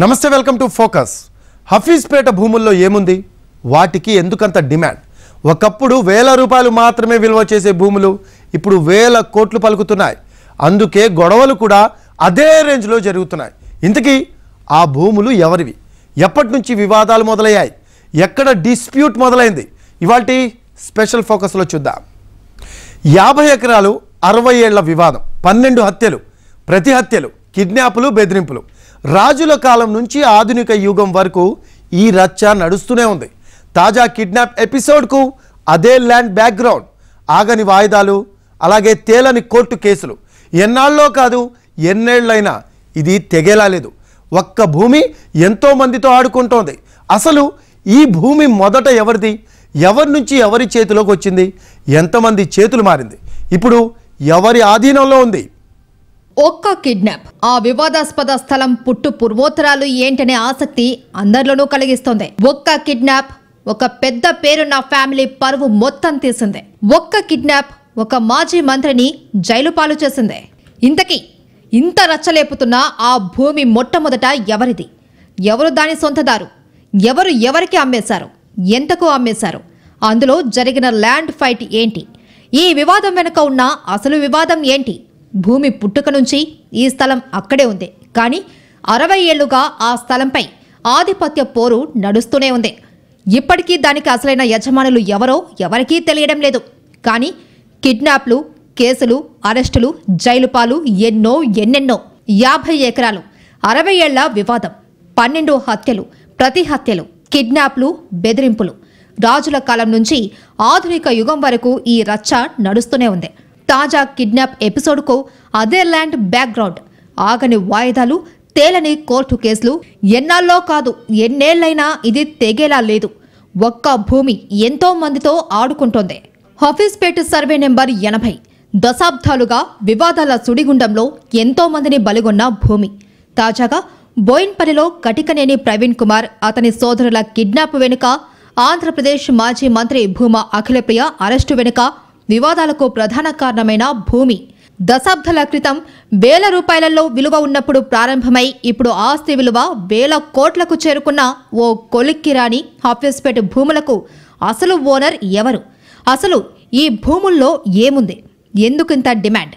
నమస్తే welcome to focus Hafeezpet భూముల్లో ఏముంది వాటికి ఎందుకంత డిమాండ్ ఒకప్పుడు వేల రూపాయలు మాత్రమే విలువ చేసే భూములు ఇప్పుడు వేల కోట్లు పలుకుతున్నాయి అందుకే గొడవలు కూడా అదే రేంజ్లో జరుగుతున్నాయి ఇంతకీ ఆ భూములు ఎవరివి ఎప్పటి నుంచి వివాదాలు మొదలయ్యాయి ఎక్కడ డిస్ప్యూట్ మొదలైంది ఇవాటి స్పెషల్ ఫోకస్లో చూద్దాం యాభై ఎకరాలు అరవై ఏళ్ల వివాదం పన్నెండు హత్యలు ప్రతి హత్యలు కిడ్నాపులు బెదిరింపులు రాజుల కాలం నుంచి ఆధునిక యుగం వరకు ఈ రచ్చ నడుస్తూనే ఉంది తాజా కిడ్నాప్ ఎపిసోడ్కు అదే ల్యాండ్ బ్యాక్గ్రౌండ్ ఆగని వాయిదాలు అలాగే తేలని కోర్టు కేసులు ఎన్నాళ్ళలో కాదు ఎన్నేళ్లైనా ఇది తెగేలా లేదు ఒక్క భూమి ఎంతోమందితో ఆడుకుంటోంది అసలు ఈ భూమి మొదట ఎవరిది ఎవరి నుంచి ఎవరి చేతిలోకి వచ్చింది ఎంతమంది చేతులు మారింది ఇప్పుడు ఎవరి ఆధీనంలో ఉంది ఒక్క కిడ్నాప్ ఆ వివాదాస్పద స్థలం పుట్టు పూర్వోత్తరాలు ఏంటనే ఆసక్తి అందరిలోనూ కలిగిస్తోంది ఒక్క కిడ్నాప్ ఒక పెద్ద పేరున్న ఫ్యామిలీ పరువు మొత్తం తీసింది ఒక్క కిడ్నాప్ ఒక మాజీ మంత్రిని జైలు పాలు చేసింది ఇంతకీ ఇంత రచ్చలేపుతున్న ఆ భూమి మొట్టమొదట ఎవరిది ఎవరు దాని సొంతదారు ఎవరు ఎవరికి అమ్మేశారు ఎంతకు అమ్మేశారు అందులో జరిగిన ల్యాండ్ ఫైట్ ఏంటి ఈ వివాదం వెనుక ఉన్న అసలు వివాదం ఏంటి భూమి పుట్టుక నుంచి ఈ స్థలం అక్కడే ఉంది కానీ అరవై ఏళ్లుగా ఆ స్థలంపై ఆధిపత్య పోరు నడుస్తూనే ఉంది ఇప్పటికీ దానికి అసలైన యజమానులు ఎవరో ఎవరికీ తెలియడం లేదు కానీ కిడ్నాప్లు కేసులు అరెస్టులు జైలుపాలు ఎన్నో ఎన్నెన్నో యాభై ఎకరాలు అరవై ఏళ్ల వివాదం పన్నెండు హత్యలు ప్రతి హత్యలు కిడ్నాప్లు బెదిరింపులు రాజుల కాలం నుంచి ఆధునిక యుగం వరకు ఈ రచ్చ నడుస్తూనే ఉంది తాజా కిడ్నాప్ ఎపిసోడ్కు ల్యాండ్ బ్యాక్గ్రౌండ్ ఆగని వాయిదాలు తేలని కోర్టు కేసులు ఎన్నాళ్ళో కాదు ఎన్నేళ్లైనా ఇది తెగేలా లేదు ఒక్క భూమి ఎంతో మందితో ఆడుకుంటోంది హఫీస్పేట్ సర్వే నెంబర్ ఎనభై దశాబ్దాలుగా వివాదాల సుడిగుండంలో ఎంతో మందిని బలిగొన్న భూమి తాజాగా బోయిన్పల్లిలో కటికనేని ప్రవీణ్ కుమార్ అతని సోదరుల కిడ్నాప్ వెనుక ఆంధ్రప్రదేశ్ మాజీ మంత్రి భూమా అఖిలప్రియ అరెస్టు వెనుక వివాదాలకు ప్రధాన కారణమైన భూమి దశాబ్దాల క్రితం వేల రూపాయలలో విలువ ఉన్నప్పుడు ప్రారంభమై ఇప్పుడు ఆస్తి విలువ వేల కోట్లకు చేరుకున్న ఓ కొలిక్కిరాని హాఫీస్పేట్ భూములకు అసలు ఓనర్ ఎవరు అసలు ఈ భూముల్లో ఏముంది ఎందుకింత డిమాండ్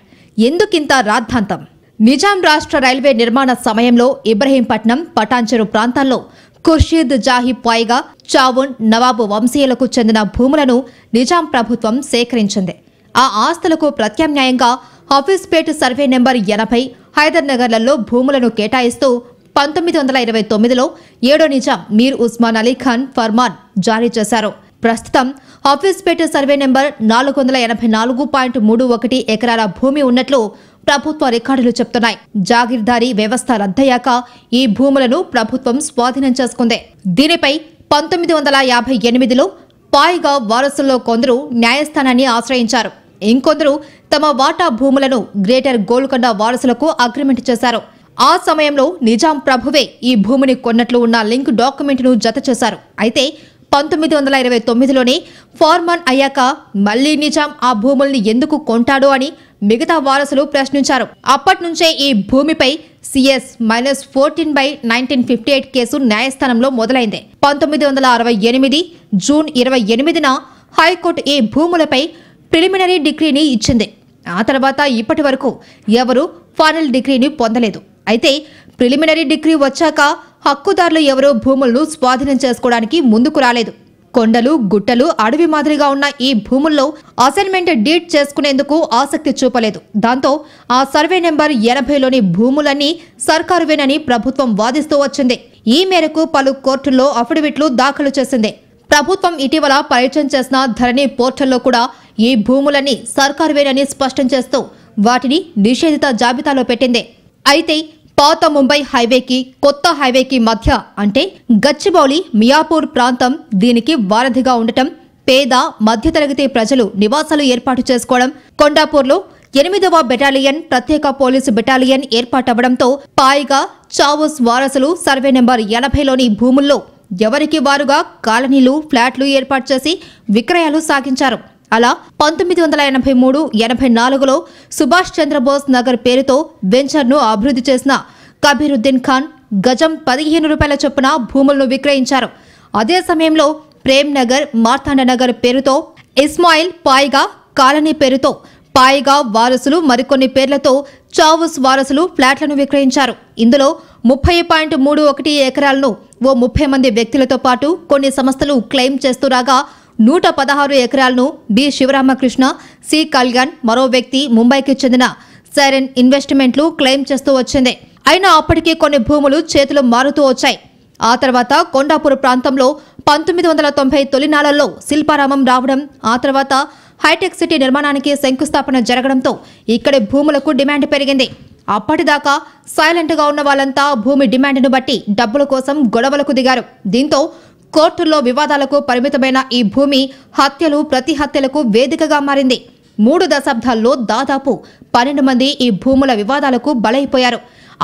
ఎందుకింత రాద్ధాంతం నిజాం రాష్ట్ర రైల్వే నిర్మాణ సమయంలో ఇబ్రహీంపట్నం పటాన్చెరు ప్రాంతాల్లో ఖుర్షీద్ జాహీ పాయిగా చావున్ నవాబు వంశీయులకు చెందిన భూములను నిజాం ప్రభుత్వం సేకరించింది ఆ ఆస్తులకు ప్రత్యామ్నాయంగా హఫీస్పేట్ సర్వే నెంబర్ ఎనభై హైదర్నగర్లలో భూములను కేటాయిస్తూ పంతొమ్మిది వందల ఇరవై తొమ్మిదిలో ఏడో నిజాం మీర్ ఉస్మాన్ అలీ ఖాన్ ఫర్మాన్ జారీ చేశారు ప్రస్తుతం హఫీస్పేట్ సర్వే నెంబర్ నాలుగు వందల ఎనభై నాలుగు పాయింట్ మూడు ఒకటి ఎకరాల భూమి ఉన్నట్లు ప్రభుత్వ రికార్డులు చెప్తున్నాయి జాగీర్దారీ వ్యవస్థ రద్దయ్యాక ఈ భూములను ప్రభుత్వం స్వాధీనం చేసుకుంది దీనిపై పంతొమ్మిది వందల యాభై ఎనిమిదిలో పాయిగా వారసుల్లో కొందరు న్యాయస్థానాన్ని ఆశ్రయించారు ఇంకొందరు తమ వాటా భూములను గ్రేటర్ గోల్కొండ వారసులకు అగ్రిమెంట్ చేశారు ఆ సమయంలో నిజాం ప్రభువే ఈ భూమిని కొన్నట్లు ఉన్న లింక్ డాక్యుమెంట్ను జత చేశారు అయితే పంతొమ్మిది వందల ఇరవై తొమ్మిదిలోనే ఫార్మన్ అయ్యాక మళ్లీ నిజాం ఆ భూముల్ని ఎందుకు కొంటాడు అని మిగతా వారసులు ప్రశ్నించారు అప్పటి నుంచే ఈ భూమిపై CS minus fourteen by nineteen fifty eight case న్యాయస్థానంలో మొదలైంది పంతొమ్మిది వందల అరవై ఎనిమిది జూన్ ఇరవై ఎనిమిదిన హైకోర్టు ఈ భూములపై ప్రిలిమినరీ డిగ్రీని ఇచ్చింది ఆ తర్వాత ఇప్పటి వరకు ఎవరు ఫైనల్ డిగ్రీని పొందలేదు అయితే ప్రిలిమినరీ డిగ్రీ వచ్చాక హక్కుదారులు ఎవరో భూములను స్వాధీనం చేసుకోవడానికి ముందుకు రాలేదు కొండలు గుట్టలు అడవి మాదిరిగా ఉన్న ఈ భూముల్లో అసైన్మెంట్ డీట్ చేసుకునేందుకు ఆసక్తి చూపలేదు దాంతో ఆ సర్వే నెంబర్ ఎనభైలోని భూములన్నీ సర్కారువేనని ప్రభుత్వం వాదిస్తూ వచ్చింది ఈ మేరకు పలు కోర్టుల్లో అఫిడవిట్లు దాఖలు చేసింది ప్రభుత్వం ఇటీవల పరిచయం చేసిన ధరణి పోర్టల్లో కూడా ఈ భూములన్నీ సర్కారువేనని స్పష్టం చేస్తూ వాటిని నిషేధిత జాబితాలో పెట్టింది అయితే పాత ముంబై హైవేకి కొత్త హైవేకి మధ్య అంటే గచ్చిబౌలి మియాపూర్ ప్రాంతం దీనికి వారధిగా ఉండటం పేద మధ్యతరగతి ప్రజలు నివాసాలు ఏర్పాటు చేసుకోవడం కొండాపూర్లో ఎనిమిదవ బెటాలియన్ ప్రత్యేక పోలీసు బెటాలియన్ ఏర్పాటవ్వడంతో పాయిగా చావోస్ వారసులు సర్వే నెంబర్ ఎనభైలోని భూముల్లో ఎవరికి వారుగా కాలనీలు ఫ్లాట్లు ఏర్పాటు చేసి విక్రయాలు సాగించారు అలా పంతొమ్మిది వందల ఎనభై మూడు ఎనభై నాలుగులో సుభాష్ చంద్రబోస్ నగర్ పేరుతో వెంచర్ను అభివృద్ధి చేసిన కబీరుద్దీన్ ఖాన్ గజం పదిహేను రూపాయల చొప్పున భూములను విక్రయించారు అదే సమయంలో ప్రేమ్ నగర్ మార్తాండ నగర్ పేరుతో ఇస్మాయిల్ పాయిగా కాలనీ పేరుతో పాయిగా వారసులు మరికొన్ని పేర్లతో చావుస్ వారసులు ఫ్లాట్లను విక్రయించారు ఇందులో ముప్పై పాయింట్ మూడు ఒకటి ఎకరాలను ఓ ముప్పై మంది వ్యక్తులతో పాటు కొన్ని సంస్థలు క్లెయిమ్ చేస్తూ రాగా నూట పదహారు ఎకరాలను బి శివరామకృష్ణ సి కళ్యాణ్ మరో వ్యక్తి ముంబైకి చెందిన సైరన్ ఇన్వెస్ట్మెంట్లు క్లెయిమ్ చేస్తూ వచ్చింది అయినా అప్పటికే కొన్ని భూములు చేతులు మారుతూ వచ్చాయి ఆ తర్వాత కొండాపూర్ ప్రాంతంలో పంతొమ్మిది వందల తొంభై తొలినాళ్లలో శిల్పారామం రావడం ఆ తర్వాత హైటెక్ సిటీ నిర్మాణానికి శంకుస్థాపన జరగడంతో ఇక్కడి భూములకు డిమాండ్ పెరిగింది అప్పటిదాకా సైలెంట్గా ఉన్న వాళ్ళంతా భూమి డిమాండ్ను బట్టి డబ్బుల కోసం గొడవలకు దిగారు దీంతో కోర్టుల్లో వివాదాలకు పరిమితమైన ఈ భూమి హత్యలు ప్రతి హత్యలకు వేదికగా మారింది మూడు దశాబ్దాల్లో దాదాపు పన్నెండు మంది ఈ భూముల వివాదాలకు బలైపోయారు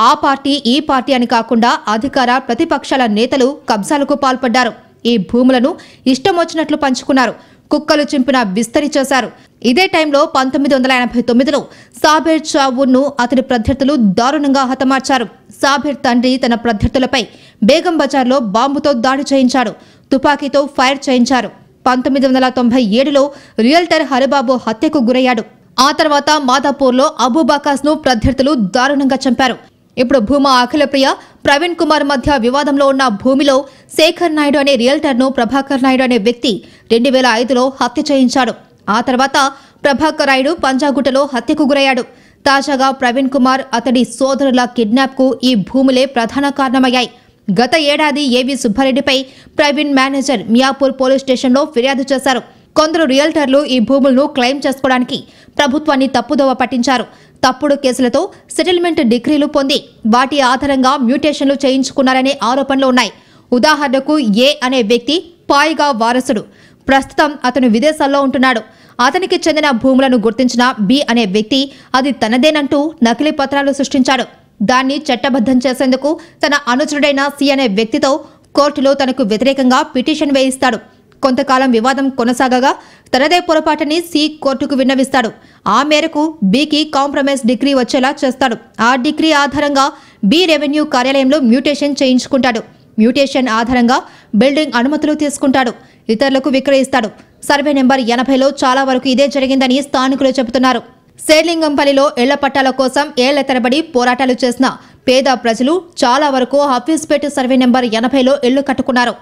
ఆ పార్టీ ఈ పార్టీ అని కాకుండా అధికార ప్రతిపక్షాల నేతలు కబ్జాలకు పాల్పడ్డారు ఈ భూములను ఇష్టమొచ్చినట్లు పంచుకున్నారు కుక్కలు చింపిన విస్తరి చేశారు ఇదే టైంలో పంతొమ్మిది వందల ఎనభై తొమ్మిదిలో సాబేర్ చావును అతని ప్రత్యర్థులు దారుణంగా హతమార్చారు సాబేర్ తండ్రి తన ప్రత్యర్థులపై బేగం బజార్లో బాంబుతో దాడి చేయించాడు తుపాకీతో ఫైర్ చేయించారు పంతొమ్మిది వందల తొంభై ఏడులో రియల్టర్ హరిబాబు హత్యకు గురయ్యాడు ఆ తర్వాత మాదాపూర్లో అబూబాకాస్ను ప్రత్యర్థులు దారుణంగా చంపారు ఇప్పుడు భూమా అఖిలప్రియ ప్రవీణ్ కుమార్ మధ్య వివాదంలో ఉన్న భూమిలో శేఖర్ నాయుడు అనే రియల్టర్ను ప్రభాకర్ నాయుడు అనే వ్యక్తి రెండు వేల ఐదులో హత్య చేయించాడు ఆ తర్వాత ప్రభాకర్ నాయుడు పంజాగుట్టలో హత్యకు గురయ్యాడు తాజాగా ప్రవీణ్ కుమార్ అతడి సోదరుల కిడ్నాప్కు ఈ భూములే ప్రధాన కారణమయ్యాయి గత ఏడాది ఏవి సుబ్బారెడ్డిపై ప్రవీణ్ మేనేజర్ మియాపూర్ పోలీస్ స్టేషన్లో ఫిర్యాదు చేశారు కొందరు రియల్టర్లు ఈ భూములను క్లెయిమ్ చేసుకోవడానికి ప్రభుత్వాన్ని తప్పుదోవ పట్టించారు తప్పుడు కేసులతో సెటిల్మెంట్ డిగ్రీలు పొంది వాటి ఆధారంగా మ్యూటేషన్లు చేయించుకున్నారనే ఆరోపణలు ఉన్నాయి ఉదాహరణకు ఏ అనే వ్యక్తి పాయిగా వారసుడు ప్రస్తుతం అతను విదేశాల్లో ఉంటున్నాడు అతనికి చెందిన భూములను గుర్తించిన బి అనే వ్యక్తి అది తనదేనంటూ నకిలీ పత్రాలు సృష్టించాడు దాన్ని చట్టబద్ధం చేసేందుకు తన అనుచరుడైన సి అనే వ్యక్తితో కోర్టులో తనకు వ్యతిరేకంగా పిటిషన్ వేయిస్తాడు కొంతకాలం వివాదం కొనసాగగా తనదే పొరపాటుని సి కోర్టుకు విన్నవిస్తాడు ఆ మేరకు బికి కాంప్రమైజ్ డిగ్రీ వచ్చేలా చేస్తాడు ఆ డిగ్రీ ఆధారంగా బి రెవెన్యూ కార్యాలయంలో మ్యూటేషన్ చేయించుకుంటాడు మ్యూటేషన్ ఆధారంగా బిల్డింగ్ అనుమతులు తీసుకుంటాడు ఇతరులకు విక్రయిస్తాడు సర్వే నెంబర్ ఎనభైలో చాలా వరకు ఇదే జరిగిందని స్థానికులు చెబుతున్నారు శేర్లింగంపల్లిలో ఇళ్ల పట్టాల కోసం ఏళ్ల తరబడి పోరాటాలు చేసిన పేద ప్రజలు చాలా వరకు హఫీజ్పేట సర్వే నెంబర్ ఎనభైలో ఇళ్లు కట్టుకున్నారు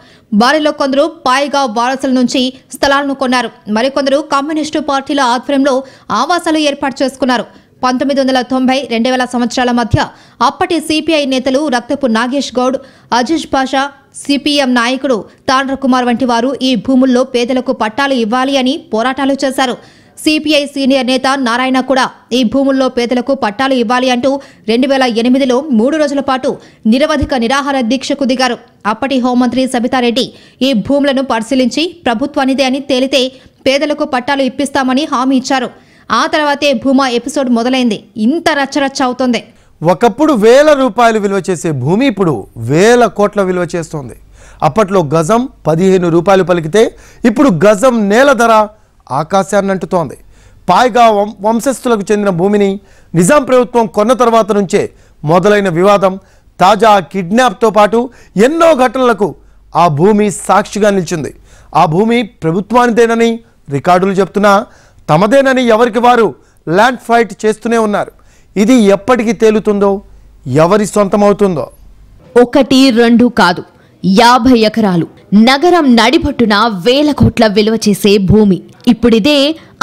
వారిలో కొందరు పాయిగా వారసుల నుంచి స్థలాలను కొన్నారు మరికొందరు కమ్యూనిస్టు పార్టీల ఆధ్వర్యంలో ఆవాసాలు ఏర్పాటు చేసుకున్నారు పంతొమ్మిది వందల తొంభై రెండు వేల సంవత్సరాల మధ్య అప్పటి సిపిఐ నేతలు రక్తపు నాగేష్ గౌడ్ అజీజ్ పాషా సిపిఎం నాయకుడు తాండ్ర కుమార్ వంటి వారు ఈ భూముల్లో పేదలకు పట్టాలు ఇవ్వాలి అని పోరాటాలు చేశారు సిపిఐ సీనియర్ నేత నారాయణ కూడా ఈ భూముల్లో పేదలకు పట్టాలు ఇవ్వాలి అంటూ రెండు వేల ఎనిమిదిలో మూడు రోజుల పాటు నిరవధిక నిరాహార దీక్షకు దిగారు అప్పటి హోంమంత్రి సబితారెడ్డి ఈ భూములను పరిశీలించి ప్రభుత్వానిదే అని తేలితే పేదలకు పట్టాలు ఇప్పిస్తామని హామీ ఇచ్చారు ఆ తర్వాతే భూమా ఎపిసోడ్ మొదలైంది ఇంత రచ్చరచ్చ అవుతుంది ఒకప్పుడు వేల రూపాయలు విలువ చేసే భూమి ఇప్పుడు వేల కోట్ల విలువ చేస్తోంది అప్పట్లో గజం పదిహేను రూపాయలు పలికితే ఇప్పుడు గజం నేల ధర ఆకాశాన్ని అంటుతోంది పాయిగా వంశస్థులకు చెందిన భూమిని నిజాం ప్రభుత్వం కొన్న తర్వాత నుంచే మొదలైన వివాదం తాజా కిడ్నాప్తో పాటు ఎన్నో ఘటనలకు ఆ భూమి సాక్షిగా నిలిచింది ఆ భూమి ప్రభుత్వానిదేనని రికార్డులు చెప్తున్నా తమదేనని ఎవరికి వారు ల్యాండ్ ఫైట్ చేస్తూనే ఉన్నారు ఇది ఎప్పటికి తేలుతుందో ఎవరి సొంతమవుతుందో ఒకటి రెండు కాదు యాభై ఎకరాలు నగరం నడిపట్టున వేల కోట్ల విలువ చేసే భూమి ఇప్పుడిదే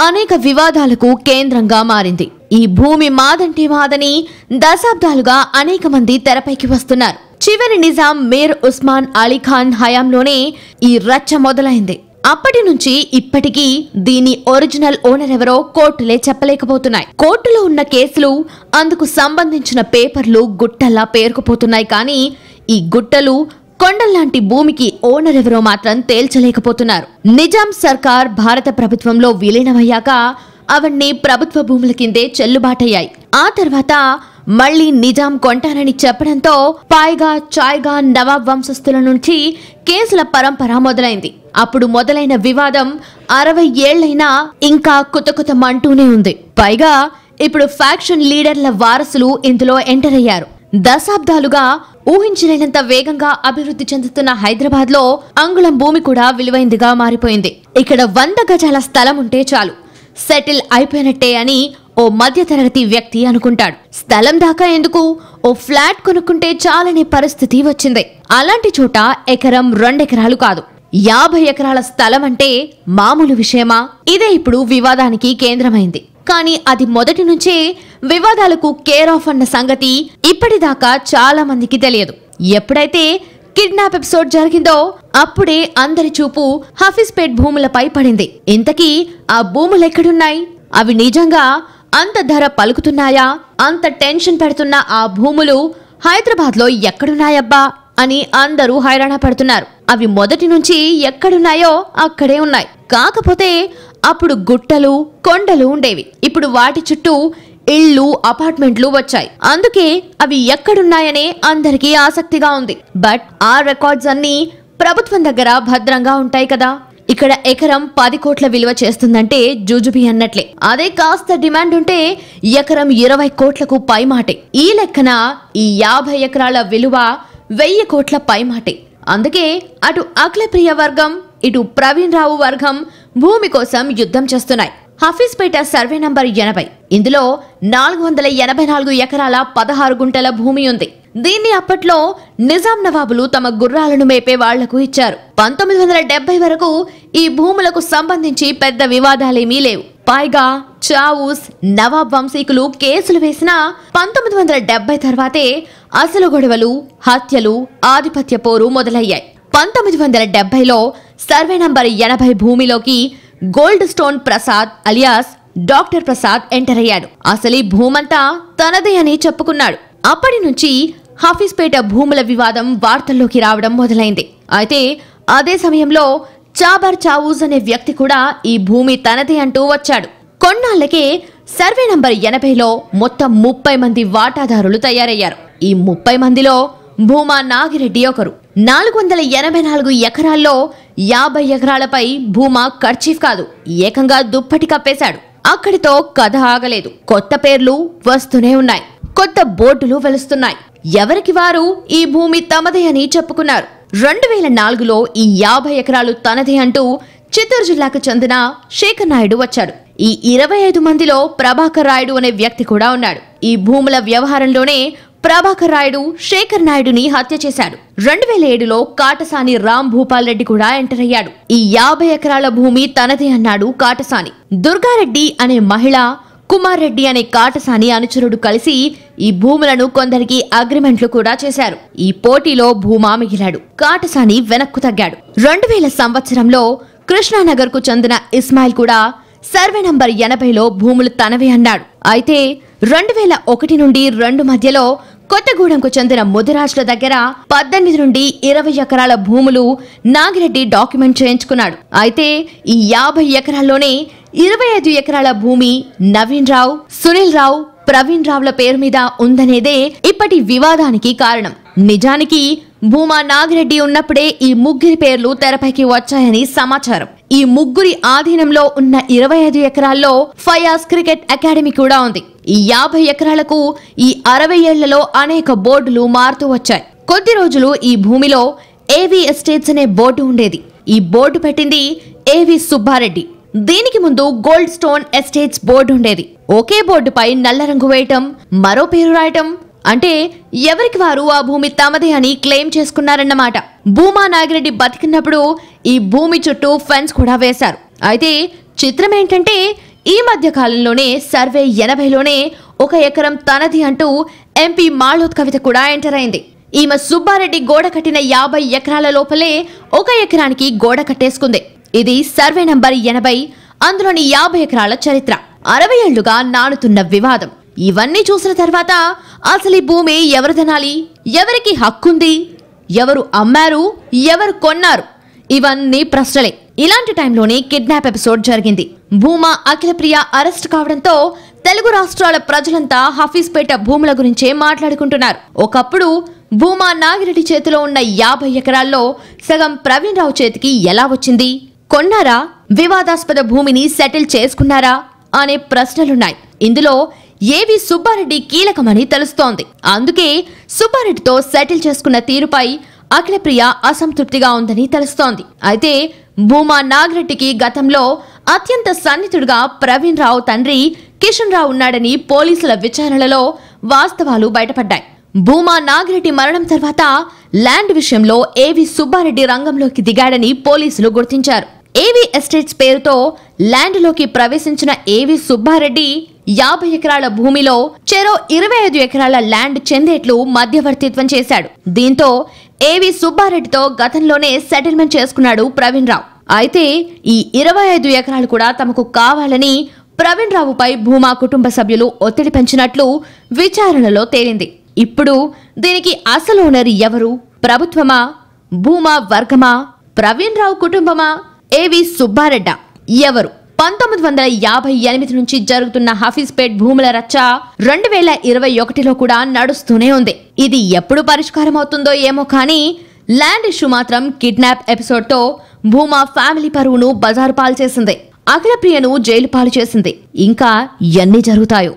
అనేక వివాదాలకు కేంద్రంగా మారింది ఈ భూమి మాదంటే మాదని దశాబ్దాలుగా అనేక మంది తెరపైకి వస్తున్నారు చివరి నిజాం మీర్ ఉస్మాన్ అలీఖాన్ హయాంలోనే ఈ రచ్చ మొదలైంది అప్పటి నుంచి ఇప్పటికీ దీని ఒరిజినల్ ఓనర్ ఎవరో కోర్టులే చెప్పలేకపోతున్నాయి కోర్టులో ఉన్న కేసులు అందుకు సంబంధించిన పేపర్లు గుట్టల్లా పేరుకుపోతున్నాయి కానీ ఈ గుట్టలు కొండల్లాంటి భూమికి ఓనర్ ఎవరో మాత్రం తేల్చలేకపోతున్నారు నిజాం సర్కార్ భారత ప్రభుత్వంలో విలీనమయ్యాక అవన్నీ ప్రభుత్వ భూముల కిందే చెల్లుబాటయ్యాయి ఆ తర్వాత మళ్లీ నిజాం కొంటానని చెప్పడంతో పాయిగా చాయ్గా నవాబ్ వంశస్థుల నుంచి కేసుల పరంపర మొదలైంది అప్పుడు మొదలైన వివాదం అరవై ఏళ్లైనా ఇంకా మంటూనే ఉంది పైగా ఇప్పుడు ఫ్యాక్షన్ లీడర్ల వారసులు ఇందులో ఎంటర్ అయ్యారు దశాబ్దాలుగా ఊహించలేనంత వేగంగా అభివృద్ధి చెందుతున్న హైదరాబాద్ లో అంగుళం భూమి కూడా విలువైందిగా మారిపోయింది ఇక్కడ వంద గజాల స్థలం ఉంటే చాలు సెటిల్ అయిపోయినట్టే అని ఓ మధ్యతరగతి వ్యక్తి అనుకుంటాడు స్థలం దాకా ఎందుకు ఓ ఫ్లాట్ కొనుక్కుంటే చాలనే పరిస్థితి వచ్చింది అలాంటి చోట ఎకరం రెండెకరాలు కాదు యాభై ఎకరాల స్థలం అంటే మామూలు విషయమా ఇదే ఇప్పుడు వివాదానికి కేంద్రమైంది కానీ అది మొదటి నుంచే వివాదాలకు కేర్ ఆఫ్ అన్న సంగతి ఇప్పటిదాకా చాలా మందికి తెలియదు ఎప్పుడైతే కిడ్నాప్ ఎపిసోడ్ జరిగిందో అప్పుడే అందరి చూపు పేట్ భూములపై పడింది ఇంతకీ ఆ భూములు ఎక్కడున్నాయి అవి నిజంగా అంత ధర పలుకుతున్నాయా అంత టెన్షన్ పెడుతున్న ఆ భూములు హైదరాబాద్లో ఎక్కడున్నాయబ్బా అని అందరూ హైరాణ పడుతున్నారు అవి మొదటి నుంచి ఎక్కడున్నాయో అక్కడే ఉన్నాయి కాకపోతే అప్పుడు గుట్టలు కొండలు ఉండేవి ఇప్పుడు వాటి చుట్టూ ఇళ్ళు అపార్ట్మెంట్లు వచ్చాయి అందుకే అవి ఎక్కడున్నాయనే అందరికీ ఆసక్తిగా ఉంది బట్ ఆ రికార్డ్స్ అన్నీ ప్రభుత్వం దగ్గర భద్రంగా ఉంటాయి కదా ఇక్కడ ఎకరం పది కోట్ల విలువ చేస్తుందంటే జూజుబి అన్నట్లే అదే కాస్త డిమాండ్ ఉంటే ఎకరం ఇరవై కోట్లకు పైమాటే ఈ లెక్కన ఈ యాభై ఎకరాల విలువ వెయ్యి కోట్ల పైమాటే అందుకే అటు అఖిలప్రియ వర్గం ఇటు ప్రవీణ్ రావు వర్గం భూమి కోసం యుద్ధం చేస్తున్నాయి హఫీస్పేట సర్వే నంబర్ ఎనభై ఇందులో నాలుగు వందల ఎనభై నాలుగు ఎకరాల పదహారు గుంటల భూమి ఉంది దీన్ని అప్పట్లో నిజాం నవాబులు తమ గుర్రాలను మేపే వాళ్లకు ఇచ్చారు పంతొమ్మిది వందల డెబ్బై వరకు ఈ భూములకు సంబంధించి పెద్ద వివాదాలేమీ లేవు పైగా చావుస్ నవాబ్ వంశీకులు కేసులు వేసినా పంతొమ్మిది వందల డెబ్బై తర్వాతే అసలు గొడవలు హత్యలు ఆధిపత్య పోరు మొదలయ్యాయి పంతొమ్మిది వందల డెబ్బైలో సర్వే నంబర్ ఎనభై భూమిలోకి gold stone Prasad alias doctor Prasad enter అయ్యాడు అసలు ఈ భూమంతా తనదే అని చెప్పుకున్నాడు అప్పటి నుంచి హఫీస్పేట భూముల వివాదం వార్తల్లోకి రావడం మొదలైంది అయితే అదే సమయంలో చాబర్ చావూజ్ అనే వ్యక్తి కూడా ఈ భూమి తనదే అంటూ వచ్చాడు కొన్నాళ్లకే సర్వే నంబర్ ఎనభైలో మొత్తం ముప్పై మంది వాటాదారులు తయారయ్యారు ఈ ముప్పై మందిలో భూమా నాగిరెడ్డి ఒకరు నాలుగు వందల ఎనభై నాలుగు ఎకరాల్లో యాభై ఎకరాలపై భూమా ఖర్చీఫ్ కాదు ఏకంగా దుప్పటి కప్పేశాడు అక్కడితో కథ ఆగలేదు కొత్త పేర్లు వస్తూనే ఉన్నాయి కొత్త బోర్డులు వెలుస్తున్నాయి ఎవరికి వారు ఈ భూమి తమదే అని చెప్పుకున్నారు రెండు వేల నాలుగులో ఈ యాభై ఎకరాలు తనదే అంటూ చిత్తూరు జిల్లాకు చెందిన శేఖర్ నాయుడు వచ్చాడు ఈ ఇరవై ఐదు మందిలో ప్రభాకర్ రాయుడు అనే వ్యక్తి కూడా ఉన్నాడు ఈ భూముల వ్యవహారంలోనే ప్రభాకర్ రాయుడు శేఖర్ నాయుడుని హత్య చేశాడు రెండు వేల ఏడులో కాటసాని రామ్ భూపాల్ రెడ్డి కూడా ఎంటర్ అయ్యాడు ఈ యాభై ఎకరాల భూమి తనదే అన్నాడు కాటసాని దుర్గారెడ్డి అనే మహిళ కుమార్ రెడ్డి అనే కాటసాని అనుచరుడు కలిసి ఈ భూములను కొందరికి అగ్రిమెంట్లు కూడా చేశారు ఈ పోటీలో భూమా మిగిలాడు కాటసాని వెనక్కు తగ్గాడు రెండు వేల సంవత్సరంలో కృష్ణానగర్ కు చెందిన ఇస్మాయిల్ కూడా సర్వే నంబర్ ఎనభైలో భూములు తనవే అన్నాడు అయితే రెండు వేల ఒకటి నుండి రెండు మధ్యలో కొత్తగూడెంకు చెందిన ముదిరాజుల దగ్గర పద్దెనిమిది నుండి ఇరవై ఎకరాల భూములు నాగిరెడ్డి డాక్యుమెంట్ చేయించుకున్నాడు అయితే ఈ యాభై ఎకరాల్లోనే ఇరవై ఐదు ఎకరాల భూమి నవీన్ రావు సునీల్ రావు ప్రవీణ్ రావుల పేరు మీద ఉందనేదే ఇప్పటి వివాదానికి కారణం నిజానికి భూమా నాగిరెడ్డి ఉన్నప్పుడే ఈ ముగ్గురి పేర్లు తెరపైకి వచ్చాయని సమాచారం ఈ ముగ్గురి ఆధీనంలో ఉన్న ఇరవై ఐదు ఎకరాల్లో ఫయాజ్ క్రికెట్ అకాడమీ కూడా ఉంది ఈ యాభై ఎకరాలకు ఈ అరవై ఏళ్లలో అనేక బోర్డులు మారుతూ వచ్చాయి కొద్ది రోజులు ఈ భూమిలో ఏవి ఎస్టేట్స్ అనే బోర్డు ఉండేది ఈ బోర్డు పెట్టింది ఏవి సుబ్బారెడ్డి దీనికి ముందు గోల్డ్ స్టోన్ ఎస్టేట్స్ బోర్డు ఉండేది ఒకే బోర్డుపై నల్ల రంగు వేయటం మరో పేరు రాయటం అంటే ఎవరికి వారు ఆ భూమి తమదే అని క్లెయిమ్ చేసుకున్నారన్నమాట భూమా నాగిరెడ్డి బతికినప్పుడు ఈ భూమి చుట్టూ ఫెన్స్ కూడా వేశారు అయితే చిత్రం ఏంటంటే ఈ మధ్య కాలంలోనే సర్వే ఎనభైలోనే ఒక ఎకరం తనది అంటూ ఎంపీ మాళోత్ కవిత కూడా ఎంటర్ అయింది ఈమె సుబ్బారెడ్డి గోడ కట్టిన యాభై ఎకరాల లోపలే ఒక ఎకరానికి గోడ కట్టేసుకుంది ఇది సర్వే నంబర్ ఎనభై అందులోని యాభై ఎకరాల చరిత్ర అరవై ఏళ్లుగా నానుతున్న వివాదం ఇవన్నీ చూసిన తర్వాత అసలు ఈ భూమి ఎవరు తినాలి ఎవరికి హక్కుంది ఎవరు అమ్మారు ఎవరు కొన్నారు ఇవన్నీ ప్రశ్నలే ఇలాంటి టైంలోనే కిడ్నాప్ ఎపిసోడ్ జరిగింది భూమా అఖిలప్రియ అరెస్ట్ కావడంతో తెలుగు రాష్ట్రాల ప్రజలంతా హఫీజ్పేట భూముల గురించే మాట్లాడుకుంటున్నారు ఒకప్పుడు భూమా నాగిరెడ్డి చేతిలో ఉన్న యాభై ఎకరాల్లో సగం ప్రవీణ్ రావు చేతికి ఎలా వచ్చింది కొన్నారా వివాదాస్పద భూమిని సెటిల్ చేసుకున్నారా అనే ప్రశ్నలున్నాయి ఇందులో ఏవి సుబ్బారెడ్డి కీలకమని తెలుస్తోంది అందుకే సుబ్బారెడ్డితో సెటిల్ చేసుకున్న తీరుపై అఖిలప్రియ అసంతృప్తిగా ఉందని తెలుస్తోంది అయితే భూమా నాగిరెడ్డికి గతంలో అత్యంత సన్నిహితుడుగా ప్రవీణ్ రావు తండ్రి కిషన్ రావు ఉన్నాడని పోలీసుల విచారణలో వాస్తవాలు బయటపడ్డాయి భూమా నాగిరెడ్డి మరణం తర్వాత ల్యాండ్ విషయంలో ఏవి సుబ్బారెడ్డి రంగంలోకి దిగాడని పోలీసులు గుర్తించారు ఏవి ఎస్టేట్స్ పేరుతో ల్యాండ్లోకి ప్రవేశించిన ఏవి సుబ్బారెడ్డి యాభై ఎకరాల భూమిలో చెరో ఇరవై ఐదు ఎకరాల ల్యాండ్ చెందేట్లు మధ్యవర్తిత్వం చేశాడు దీంతో ఏవి సుబ్బారెడ్డితో గతంలోనే సెటిల్మెంట్ చేసుకున్నాడు ప్రవీణ్ రావు అయితే ఈ ఇరవై ఐదు ఎకరాలు కూడా తమకు కావాలని ప్రవీణ్ రావుపై భూమా కుటుంబ సభ్యులు ఒత్తిడి పెంచినట్లు విచారణలో తేలింది ఇప్పుడు దీనికి అసలు ఓనర్ ఎవరు ప్రభుత్వమా భూమా వర్గమా ప్రవీణ్ రావు కుటుంబమా ఏవి సుబ్బారెడ్డ ఎవరు పంతొమ్మిది వందల యాభై ఎనిమిది నుంచి జరుగుతున్న హఫీజ్పేట్ భూముల రచ్చ రెండు వేల ఇరవై ఒకటిలో కూడా నడుస్తూనే ఉంది ఇది ఎప్పుడు పరిష్కారం అవుతుందో ఏమో కానీ ల్యాండ్ ఇష్యూ మాత్రం కిడ్నాప్ ఎపిసోడ్తో భూమా ఫ్యామిలీ పరువును బజారు పాలు చేసింది అఖిలప్రియను జైలు పాలు చేసింది ఇంకా ఎన్ని జరుగుతాయో